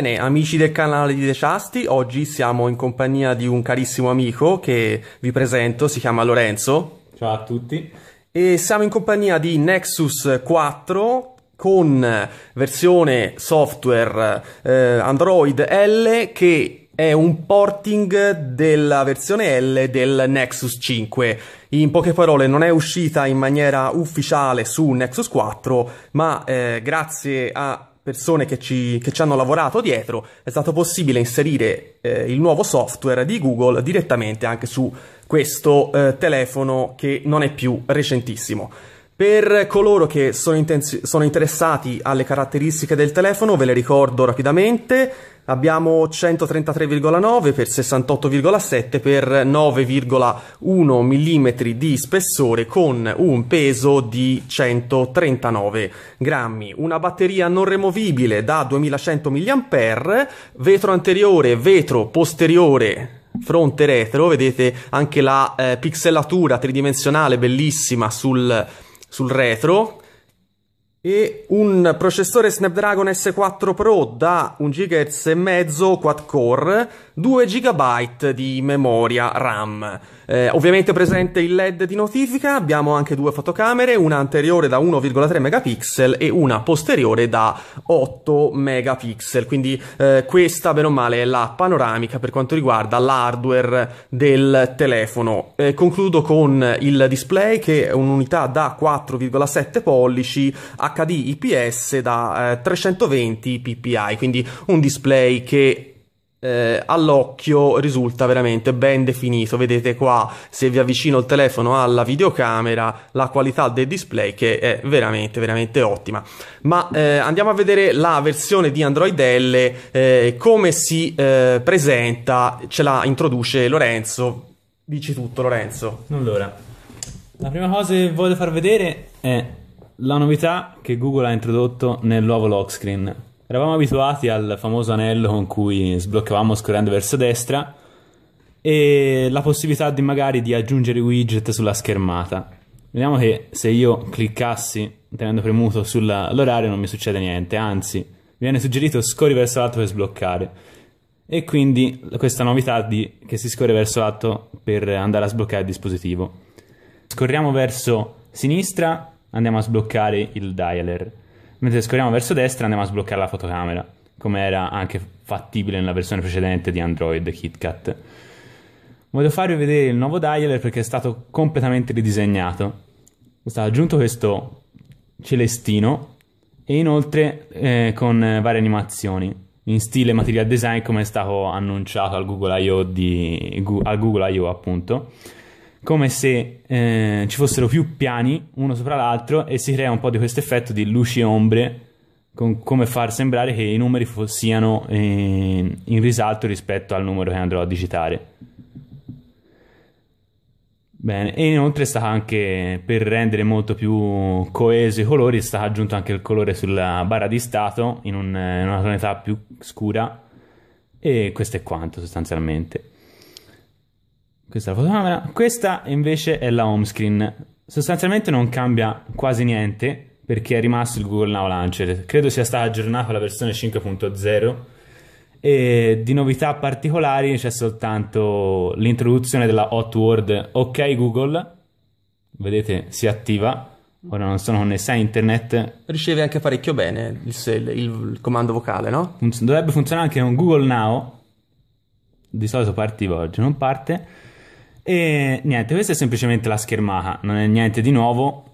Bene, amici del canale di The Deciasti, oggi siamo in compagnia di un carissimo amico che vi presento, si chiama Lorenzo. Ciao a tutti. E siamo in compagnia di Nexus 4 con versione software eh, Android L che è un porting della versione L del Nexus 5. In poche parole, non è uscita in maniera ufficiale su Nexus 4, ma eh, grazie a persone che ci, che ci, hanno lavorato dietro, è stato possibile inserire eh, il nuovo software di Google direttamente anche su questo eh, telefono che non è più recentissimo. Per coloro che sono, sono interessati alle caratteristiche del telefono, ve le ricordo rapidamente abbiamo 133,9 per 68,7 per 9,1 mm di spessore con un peso di 139 grammi. Una batteria non removibile da 2100 mAh, vetro anteriore, vetro posteriore fronte retro, vedete anche la eh, pixelatura tridimensionale bellissima sul, sul retro e un processore Snapdragon S4 Pro da 1 GHz e mezzo quad core, 2 GB di memoria RAM. Eh, ovviamente presente il LED di notifica, abbiamo anche due fotocamere, una anteriore da 1,3 megapixel e una posteriore da 8 megapixel. Quindi eh, questa bene o male è la panoramica per quanto riguarda l'hardware del telefono. Eh, concludo con il display che è un'unità da 4,7 pollici HD IPS da eh, 320 ppi, quindi un display che eh, all'occhio risulta veramente ben definito. Vedete qua, se vi avvicino il telefono alla videocamera, la qualità del display che è veramente, veramente ottima. Ma eh, andiamo a vedere la versione di Android L, eh, come si eh, presenta, ce la introduce Lorenzo. Dici tutto, Lorenzo. Allora, la prima cosa che voglio far vedere è la novità che Google ha introdotto nel nuovo lock screen. Eravamo abituati al famoso anello con cui sbloccavamo scorrendo verso destra e la possibilità di magari di aggiungere widget sulla schermata. Vediamo che se io cliccassi tenendo premuto sull'orario non mi succede niente, anzi mi viene suggerito scorri verso l'alto per sbloccare. E quindi questa novità di, che si scorre verso l'alto per andare a sbloccare il dispositivo. Scorriamo verso sinistra andiamo a sbloccare il dialer. Mentre scorriamo verso destra andiamo a sbloccare la fotocamera, come era anche fattibile nella versione precedente di Android KitKat. Voglio farvi vedere il nuovo dialer perché è stato completamente ridisegnato. È stato aggiunto questo celestino e inoltre eh, con eh, varie animazioni in stile material design come è stato annunciato al Google I.O. Di, al Google I.O. appunto come se eh, ci fossero più piani uno sopra l'altro e si crea un po' di questo effetto di luci e ombre, con, come far sembrare che i numeri siano eh, in risalto rispetto al numero che andrò a digitare. Bene, e inoltre sta anche, per rendere molto più coeso i colori, sta aggiunto anche il colore sulla barra di stato in, un, eh, in una tonalità più scura. E questo è quanto sostanzialmente. Questa è la fotocamera. Questa invece è la home screen. Sostanzialmente non cambia quasi niente perché è rimasto il Google Now Launcher. Credo sia stata aggiornata la versione 5.0 e di novità particolari c'è soltanto l'introduzione della hot word ok Google. Vedete, si attiva. Ora non sono connessa a internet. Riceve anche parecchio bene il, il, il comando vocale, no? Funz- dovrebbe funzionare anche con Google Now. Di solito partiva oggi, non parte e niente, questa è semplicemente la schermata, non è niente di nuovo.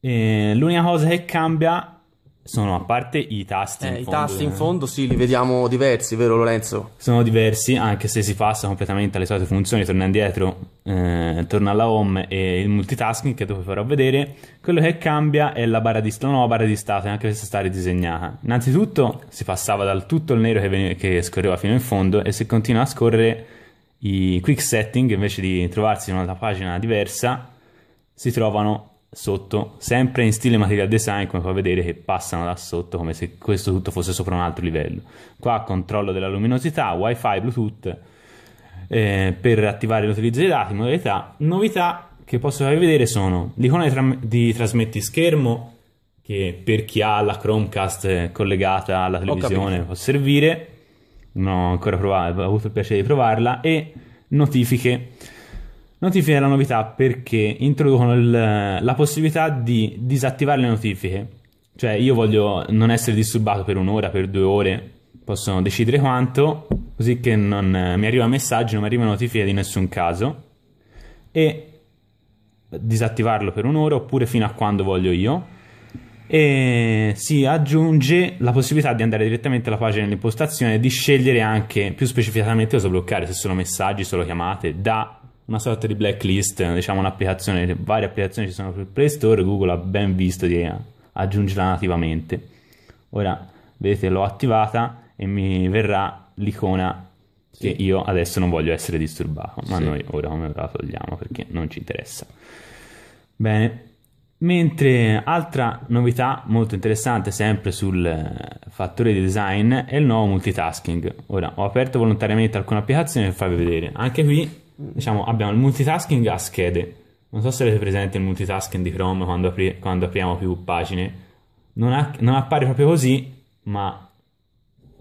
E l'unica cosa che cambia sono a parte i tasti. Eh, in I fondo, tasti in eh. fondo sì, li vediamo diversi, vero Lorenzo? Sono diversi, anche se si passa completamente alle solite funzioni, torna indietro, eh, torna alla home e il multitasking che dopo farò vedere. Quello che cambia è la barra di stato, nuova barra di stato, anche se sta ridisegnata. Innanzitutto si passava dal tutto il nero che, ven- che scorreva fino in fondo e se continua a scorrere i quick setting invece di trovarsi in una pagina diversa si trovano sotto, sempre in stile material design come puoi vedere che passano da sotto come se questo tutto fosse sopra un altro livello. Qua controllo della luminosità, wifi, bluetooth eh, per attivare l'utilizzo dei dati, modalità. Novità che posso farvi vedere sono l'icona di, tra di trasmetti schermo che per chi ha la Chromecast collegata alla televisione può servire non ho ancora provato, ho avuto il piacere di provarla, e notifiche. Notifiche è la novità perché introducono il, la possibilità di disattivare le notifiche. Cioè io voglio non essere disturbato per un'ora, per due ore, possono decidere quanto, così che non mi arriva messaggio, non mi arriva notifica di nessun caso. E disattivarlo per un'ora oppure fino a quando voglio io e si aggiunge la possibilità di andare direttamente alla pagina dell'impostazione e di scegliere anche più specificatamente cosa bloccare, se sono messaggi, solo chiamate, da una sorta di blacklist, diciamo un'applicazione, varie applicazioni ci sono per Play Store, Google ha ben visto di aggiungerla nativamente. Ora, vedete, l'ho attivata e mi verrà l'icona sì. che io adesso non voglio essere disturbato, ma sì. noi ora come la togliamo perché non ci interessa. Bene, Mentre altra novità molto interessante sempre sul eh, fattore di design è il nuovo multitasking. Ora ho aperto volontariamente alcune applicazioni per farvi vedere. Anche qui diciamo, abbiamo il multitasking a schede. Non so se avete presente il multitasking di Chrome quando, apri- quando apriamo più pagine. Non, ha- non, appare proprio così, ma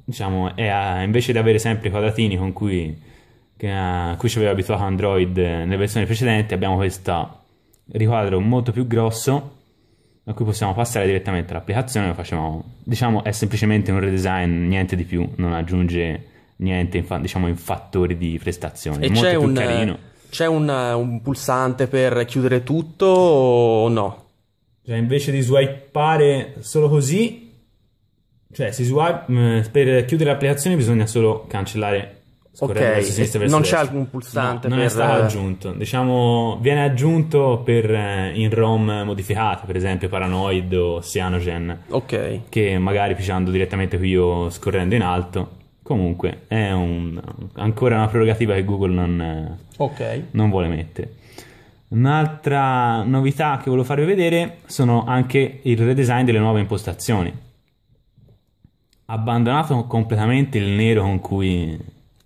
diciamo, a- invece di avere sempre i quadratini con cui, che, a- cui ci aveva abituato Android eh, nelle versioni precedenti, abbiamo questa riquadro molto più grosso a cui possiamo passare direttamente all'applicazione, lo facciamo diciamo è semplicemente un redesign, niente di più, non aggiunge niente in, diciamo, in fattori di prestazione, e molto più un, carino. C'è un, un, pulsante per chiudere tutto o no? Cioè invece di swipeare solo così, cioè si swipe, mm, per chiudere l'applicazione bisogna solo cancellare Ok, non c'è alcun pulsante. No, non per... è stato eh, aggiunto. Diciamo, viene aggiunto per, eh, in ROM modificate, per esempio Paranoid o Cyanogen. Ok. Che magari pigiando direttamente qui o scorrendo in alto. Comunque, è un, ancora una prerogativa che Google non, eh, okay. non vuole mettere. Un'altra novità che volevo farvi vedere sono anche il redesign delle nuove impostazioni. Abbandonato completamente il nero con cui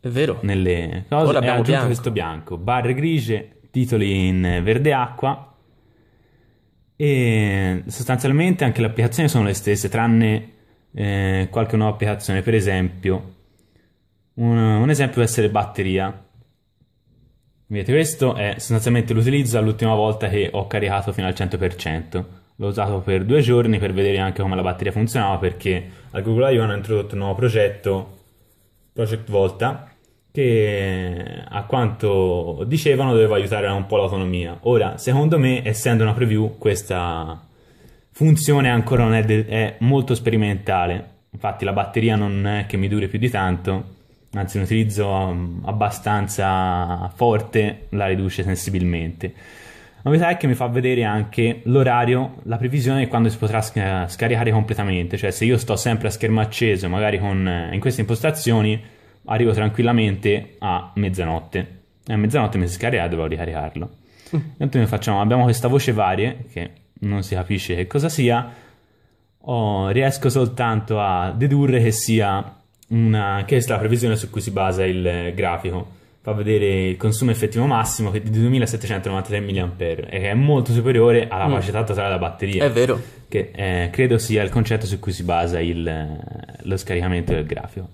è vero. Nelle cose Ora eh, abbiamo bianco. questo bianco, barre grigie, titoli in verde acqua e sostanzialmente anche le applicazioni sono le stesse, tranne eh, qualche nuova applicazione, per esempio un, un esempio può essere batteria. Vedete, questo è sostanzialmente l'utilizzo all'ultima volta che ho caricato fino al 100%. L'ho usato per due giorni per vedere anche come la batteria funzionava perché al Google I.O. hanno introdotto un nuovo progetto, Project Volta, che a quanto dicevano doveva aiutare un po' l'autonomia. Ora, secondo me, essendo una preview, questa funzione ancora non è, de- è molto sperimentale. Infatti la batteria non è che mi dure più di tanto, anzi un utilizzo um, abbastanza forte la riduce sensibilmente. La novità è che mi fa vedere anche l'orario, la previsione di quando si potrà scaricare completamente, cioè se io sto sempre a schermo acceso, magari con, eh, in queste impostazioni arrivo tranquillamente a mezzanotte. E a mezzanotte mi si scarica e dovevo ricaricarlo. Intanto noi facciamo, abbiamo questa voce varie che non si capisce che cosa sia. Oh, riesco soltanto a dedurre che sia una, che è la previsione su cui si basa il grafico. Fa vedere il consumo effettivo massimo che è di 2793 mAh e che è molto superiore alla mm. capacità totale della batteria. È vero. Che eh, credo sia il concetto su cui si basa il, lo scaricamento del grafico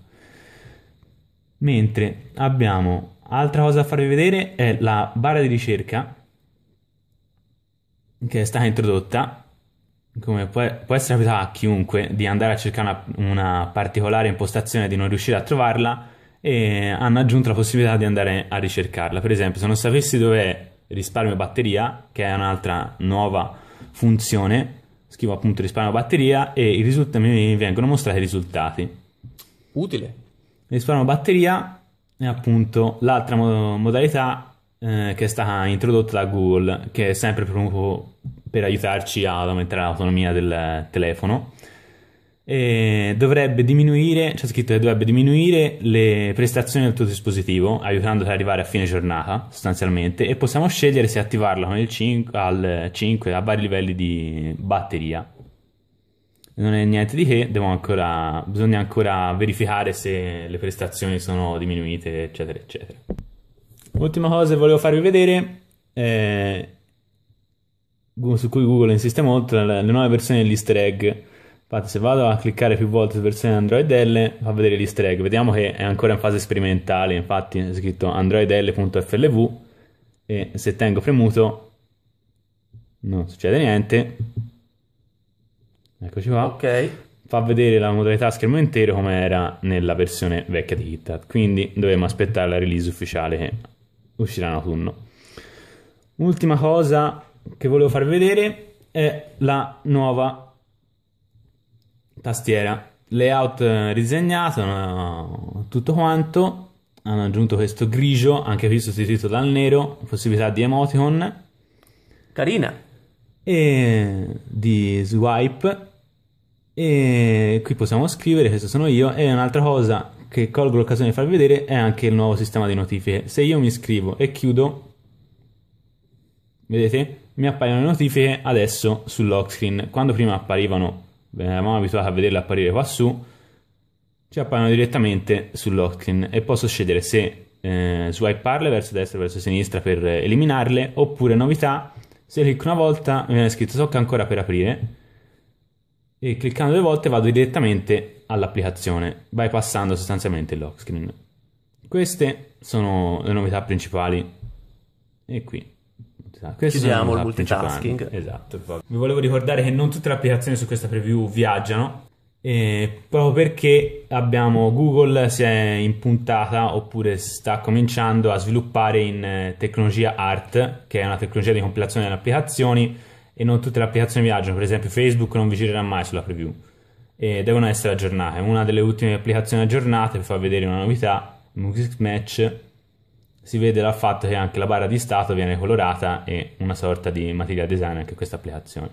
mentre abbiamo altra cosa da farvi vedere è la barra di ricerca che è stata introdotta come può, può essere capitato a chiunque di andare a cercare una, una particolare impostazione e di non riuscire a trovarla e hanno aggiunto la possibilità di andare a ricercarla per esempio se non sapessi dove risparmio batteria che è un'altra nuova funzione scrivo appunto risparmio batteria e mi vengono mostrati i risultati utile risparmio batteria è appunto l'altra modalità eh, che è stata introdotta da Google, che è sempre proprio per aiutarci ad aumentare l'autonomia del telefono. E dovrebbe diminuire, c'è scritto che dovrebbe diminuire le prestazioni del tuo dispositivo, aiutandoti ad arrivare a fine giornata sostanzialmente, e possiamo scegliere se attivarlo con il 5, al 5 a vari livelli di batteria non è niente di che, ancora, bisogna ancora verificare se le prestazioni sono diminuite, eccetera, eccetera. Ultima cosa che volevo farvi vedere, eh, su cui Google insiste molto, le, le nuove versioni dell'easter egg. Infatti, se vado a cliccare più volte su versione Android L, fa vedere l'easter egg. Vediamo che è ancora in fase sperimentale. Infatti, è scritto androidl.flv e se tengo premuto non succede niente. Eccoci qua. Ok. Fa vedere la modalità schermo intero come era nella versione vecchia di KitKat, quindi dovremo aspettare la release ufficiale che uscirà in autunno. Ultima cosa che volevo far vedere è la nuova tastiera. Layout eh, risegnato, tutto quanto. Hanno aggiunto questo grigio, anche qui sostituito dal nero, possibilità di emoticon. Carina. E di swipe e qui possiamo scrivere, questo sono io, e un'altra cosa che colgo l'occasione di farvi vedere è anche il nuovo sistema di notifiche. Se io mi iscrivo e chiudo, vedete, mi appaiono le notifiche adesso sul lock screen. Quando prima apparivano, eh, eravamo abituati a vederle apparire qua su, ci appaiono direttamente sul lock screen e posso scegliere se eh, swipearle verso destra e verso sinistra per eliminarle, oppure novità, se clicco una volta mi viene scritto tocca ancora per aprire e cliccando due volte vado direttamente all'applicazione, bypassando sostanzialmente il lock screen. Queste sono le novità principali. E qui. Esatto, queste Chiudiamo il multitasking. Esatto. Vi volevo ricordare che non tutte le applicazioni su questa preview viaggiano, eh, proprio perché abbiamo Google si è impuntata oppure sta cominciando a sviluppare in eh, tecnologia ART, che è una tecnologia di compilazione delle applicazioni e non tutte le applicazioni viaggiano, per esempio Facebook non vi girerà mai sulla preview e devono essere aggiornate. Una delle ultime applicazioni aggiornate vi fa vedere una novità, Music Match, si vede dal fatto che anche la barra di stato viene colorata e una sorta di material design anche questa applicazione.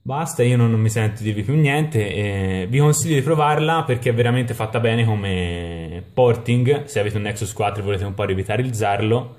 Basta, io non, non mi sento di dirvi più niente, eh, vi consiglio di provarla perché è veramente fatta bene come porting, se avete un Nexus 4 e volete un po' rivitalizzarlo.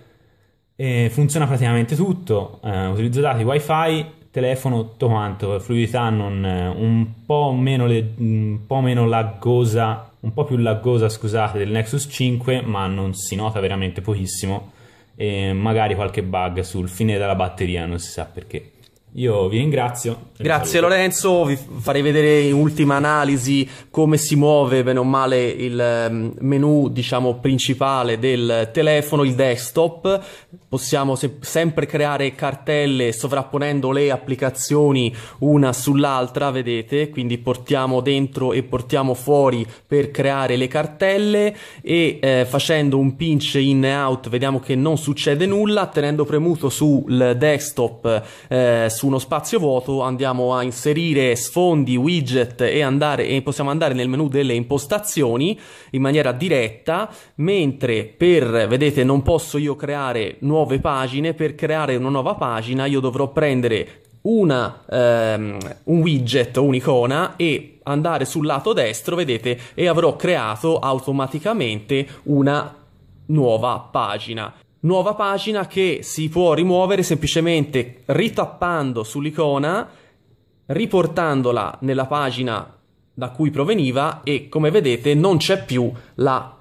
E funziona praticamente tutto, eh, utilizzo dati wifi, telefono, tutto quanto, fluidità non, eh, un, po meno le, un po' meno laggosa, un po' più laggosa scusate del Nexus 5 ma non si nota veramente pochissimo e magari qualche bug sul fine della batteria, non si sa perché. Io vi ringrazio. Grazie Lorenzo, vi farei vedere in ultima analisi come si muove bene o male il ehm, menu diciamo, principale del telefono, il desktop. Possiamo se- sempre creare cartelle sovrapponendo le applicazioni una sull'altra, vedete? Quindi portiamo dentro e portiamo fuori per creare le cartelle e eh, facendo un pinch in e out vediamo che non succede nulla, tenendo premuto sul desktop eh, su uno spazio vuoto andiamo a inserire sfondi, widget e, andare, e possiamo andare nel menu delle impostazioni in maniera diretta, mentre per, vedete, non posso io creare nuove pagine, per creare una nuova pagina io dovrò prendere una, ehm, un widget o un'icona e andare sul lato destro, vedete, e avrò creato automaticamente una nuova pagina nuova pagina che si può rimuovere semplicemente ritappando sull'icona, riportandola nella pagina da cui proveniva e come vedete non c'è più la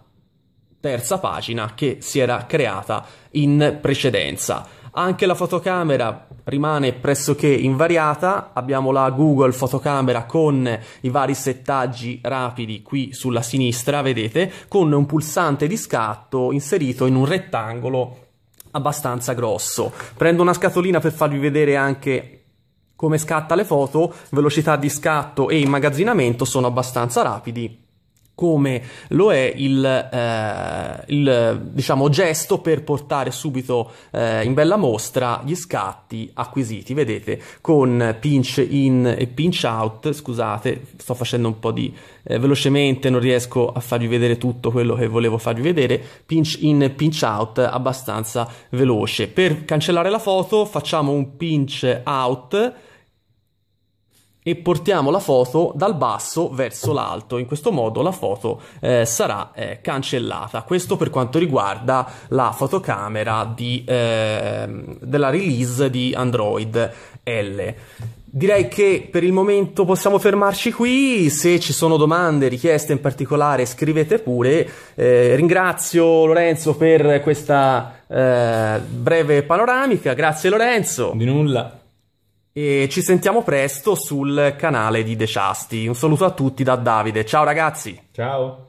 terza pagina che si era creata in precedenza. Anche la fotocamera rimane pressoché invariata, abbiamo la Google fotocamera con i vari settaggi rapidi qui sulla sinistra, vedete, con un pulsante di scatto inserito in un rettangolo abbastanza grosso. Prendo una scatolina per farvi vedere anche come scatta le foto, velocità di scatto e immagazzinamento sono abbastanza rapidi come lo è il, eh, il diciamo, gesto per portare subito eh, in bella mostra gli scatti acquisiti, vedete, con pinch in e pinch out, scusate, sto facendo un po' di eh, velocemente, non riesco a farvi vedere tutto quello che volevo farvi vedere, pinch in e pinch out abbastanza veloce. Per cancellare la foto facciamo un pinch out, e portiamo la foto dal basso verso l'alto. In questo modo la foto eh, sarà eh, cancellata. Questo per quanto riguarda la fotocamera di, ehm, della release di Android L. Direi che per il momento possiamo fermarci qui, se ci sono domande, richieste in particolare scrivete pure. Eh, ringrazio Lorenzo per questa eh, breve panoramica, grazie Lorenzo. Di nulla. E ci sentiamo presto sul canale di The Deciasti. Un saluto a tutti da Davide. Ciao ragazzi. Ciao.